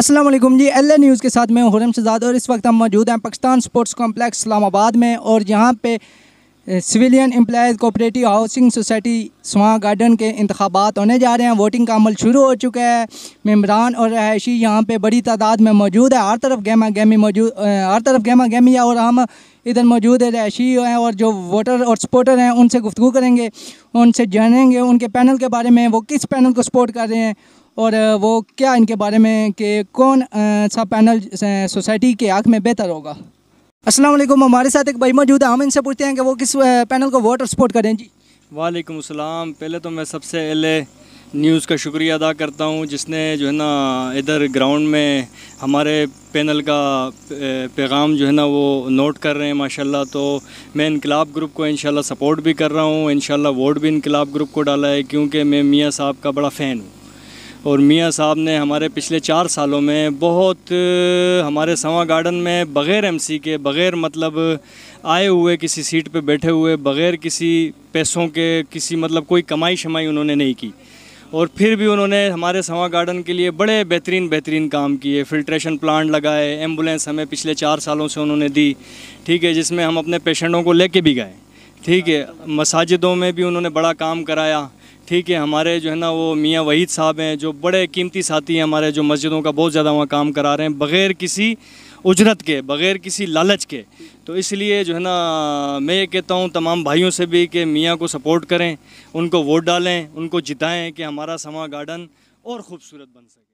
Aslam G L news के साथ मैं हुरम शजाद और इस वक्त हम मौजूद हैं पाकिस्तान स्पोर्ट्स कॉम्प्लेक्स इस्लामाबाद में और यहाँ पे civilian employees cooperative housing society Suha garden के इंतबात होने जा रहे हैं वोटिंग का अमल शुरू हो चुका है मम्बरान और रहायशी यहाँ पे बड़ी तादाद में मौजूद है हर तरफ गेमा गेमी मौजूद हर तरफ गेमा गेमी है और हम इधर मौजूद है रहायशी हैं और जो वोटर और सपोर्टर हैं उनसे गुफ्तु करेंगे उनसे जानेंगे उनके पैनल के बारे में वो किस पैनल को सपोर्ट कर रहे हैं और वो क्या इनके बारे में कि कौन सा पैनल सोसाइटी के आँख में बेहतर होगा वालेकुम हमारे साथ एक भाई मौजूद है हम इनसे पूछते हैं कि वो किस पैनल को वोट और सपोर्ट करें जी वालेकुम अस्सलाम पहले तो मैं सबसे पहले न्यूज़ का शुक्रिया अदा करता हूँ जिसने जो है ना इधर ग्राउंड में हमारे पैनल का पैगाम जो है ना वो नोट कर रहे हैं माशाल्लाह तो मैं इनकलाब ग्रुप को इंशाल्लाह सपोर्ट भी कर रहा हूँ इंशाल्लाह वोट भी इनकलाब ग्रुप को डाला है क्योंकि मैं मियाँ साहब का बड़ा फ़ैन हूँ और मियाँ साहब ने हमारे पिछले चार सालों में बहुत हमारे सवा गार्डन में बग़ैर एमसी के बग़ैर मतलब आए हुए किसी सीट पे बैठे हुए बग़ैर किसी पैसों के किसी मतलब कोई कमाई शमाई उन्होंने नहीं की और फिर भी उन्होंने हमारे सवा गार्डन के लिए बड़े बेहतरीन बेहतरीन काम किए फिल्ट्रेशन प्लांट लगाए एम्बुलेंस हमें पिछले चार सालों से उन्होंने दी ठीक है जिसमें हम अपने पेशेंटों को ले भी गए ठीक है मसाजिदों में भी उन्होंने बड़ा काम कराया ठीक है हमारे जो है ना वो मियाँ वहीद साहब हैं जो बड़े कीमती साथी हैं हमारे जो मस्जिदों का बहुत ज़्यादा वहाँ काम करा रहे हैं बग़ैर किसी उजरत के बग़ैर किसी लालच के तो इसलिए जो है ना मैं ये कहता हूँ तमाम भाइयों से भी कि मियाँ को सपोर्ट करें उनको वोट डालें उनको जिताएँ कि हमारा समा गार्डन और ख़ूबसूरत बन सके